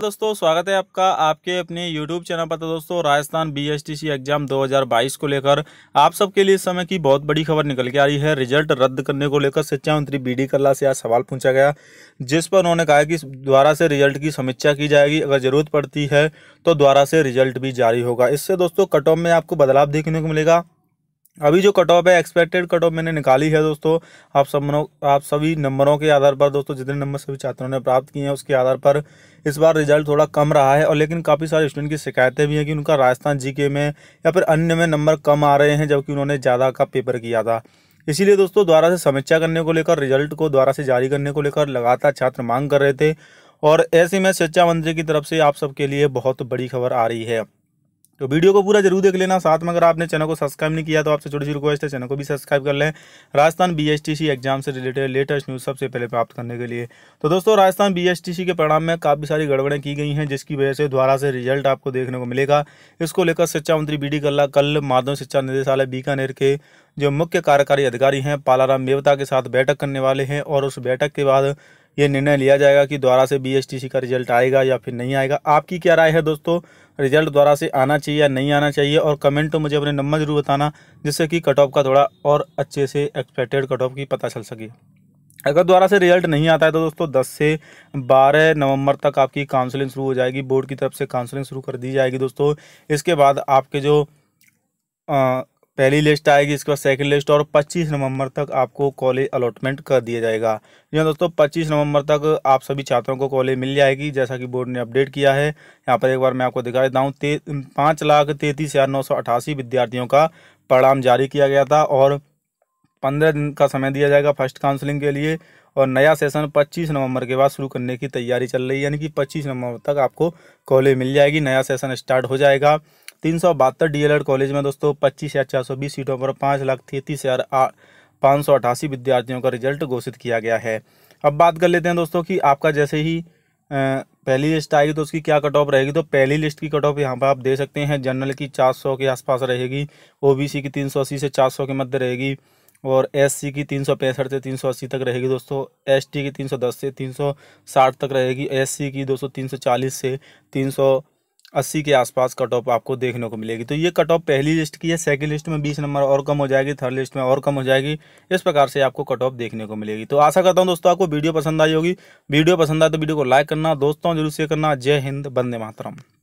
दोस्तों स्वागत है आपका आपके अपने YouTube चैनल पर तो दोस्तों राजस्थान बीएसटीसी एग्जाम 2022 को लेकर आप सबके लिए इस समय की बहुत बड़ी खबर निकल के आ रही है रिजल्ट रद्द करने को लेकर शिक्षा मंत्री बी डी कल्ला से आज सवाल पूछा गया जिस पर उन्होंने कहा कि द्वारा से रिजल्ट की समीक्षा की जाएगी अगर ज़रूरत पड़ती है तो द्वारा से रिजल्ट भी जारी होगा इससे दोस्तों कट ऑफ में आपको बदलाव देखने को मिलेगा अभी जो कट ऑफ है एक्सपेक्टेड कट ऑफ मैंने निकाली है दोस्तों आप सब आप सभी नंबरों के आधार पर दोस्तों जितने नंबर सभी छात्रों ने प्राप्त किए हैं उसके आधार पर इस बार रिजल्ट थोड़ा कम रहा है और लेकिन काफ़ी सारे स्टूडेंट की शिकायतें भी हैं कि उनका राजस्थान जीके में या फिर अन्य में नंबर कम आ रहे हैं जबकि उन्होंने ज़्यादा का पेपर किया था इसीलिए दोस्तों द्वारा से समीक्षा करने को लेकर रिजल्ट को द्वारा से जारी करने को लेकर लगातार छात्र मांग कर रहे थे और ऐसे में शिक्षा मंत्री की तरफ से आप सबके लिए बहुत बड़ी खबर आ रही है तो वीडियो को पूरा जरूर देख लेना साथ में अगर आपने चैनल को सब्सक्राइब नहीं किया तो आपसे छोटी सी रिक्वेस्ट है चैनल को भी सब्सक्राइब कर लें राजस्थान बीएसटीसी एग्जाम से रिलेटेड लेटेस्ट न्यूज़ सबसे पहले प्राप्त करने के लिए तो दोस्तों राजस्थान बीएसटीसी के परिणाम में काफ़ी सारी गड़बड़ें की गई हैं जिसकी वजह से द्वारा से रिजल्ट आपको देखने को मिलेगा इसको लेकर शिक्षा मंत्री बी डी कल्ला कल माध्यम शिक्षा निदेशालय बीकानेर के जो मुख्य कार्यकारी अधिकारी हैं पालाराम मेवता के साथ बैठक करने वाले हैं और उस बैठक के बाद ये निर्णय लिया जाएगा कि द्वारा से बी का रिजल्ट आएगा या फिर नहीं आएगा आपकी क्या राय है दोस्तों रिजल्ट द्वारा से आना चाहिए या नहीं आना चाहिए और कमेंट तो मुझे अपने नंबर जरूर बताना जिससे कि कट ऑफ का थोड़ा और अच्छे से एक्सपेक्टेड कट ऑफ की पता चल सके अगर दोबारा से रिजल्ट नहीं आता है तो दोस्तों 10 से 12 नवंबर तक आपकी काउंसलिंग शुरू हो जाएगी बोर्ड की तरफ से काउंसलिंग शुरू कर दी जाएगी दोस्तों इसके बाद आपके जो आ, पहली लिस्ट आएगी इसके बाद सेकंड लिस्ट और 25 नवंबर तक आपको कॉलेज अलॉटमेंट कर दिया जाएगा जी हाँ दोस्तों 25 नवंबर तक आप सभी छात्रों को कॉलेज मिल जाएगी जैसा कि बोर्ड ने अपडेट किया है यहाँ पर एक बार मैं आपको दिखा देता हूँ पाँच लाख तैंतीस हज़ार नौ सौ अठासी विद्यार्थियों का परिणाम जारी किया गया था और पंद्रह दिन का समय दिया जाएगा फर्स्ट काउंसलिंग के लिए और नया सेशन 25 नवंबर के बाद शुरू करने की तैयारी चल रही है यानी कि 25 नवंबर तक आपको कॉलेज मिल जाएगी नया सेशन स्टार्ट हो जाएगा तीन सौ बहत्तर डी कॉलेज में दोस्तों पच्चीस हजार चार सौ बीस सीटों पर पाँच लाख तैतीस हजार पाँच सौ अठासी विद्यार्थियों का रिजल्ट घोषित किया गया है अब बात कर लेते हैं दोस्तों कि आपका जैसे ही पहली लिस्ट आएगी तो उसकी क्या कट ऑफ रहेगी तो पहली लिस्ट की कट ऑफ यहाँ पर आप दे सकते हैं जनरल की चार के आसपास रहेगी ओ की तीन से चार के मध्य रहेगी और एससी की तीन से तीन तक रहेगी दोस्तों एसटी की दस से साठ तक रहेगी एससी की दो सौ चालीस से सौ अस्सी के आसपास कट ऑफ आपको देखने को मिलेगी तो ये कट ऑफ पहली लिस्ट की है सेकंड लिस्ट में बीस नंबर और कम हो जाएगी थर्ड लिस्ट में और कम हो जाएगी इस प्रकार से आपको कट ऑफ देखने को मिलेगी तो आशा करता हूँ दोस्तों आपको वीडियो पसंद आई होगी वीडियो पसंद आए तो वीडियो को लाइक करना दोस्तों जरूर शेयर करना जय हिंद बंदे मातरम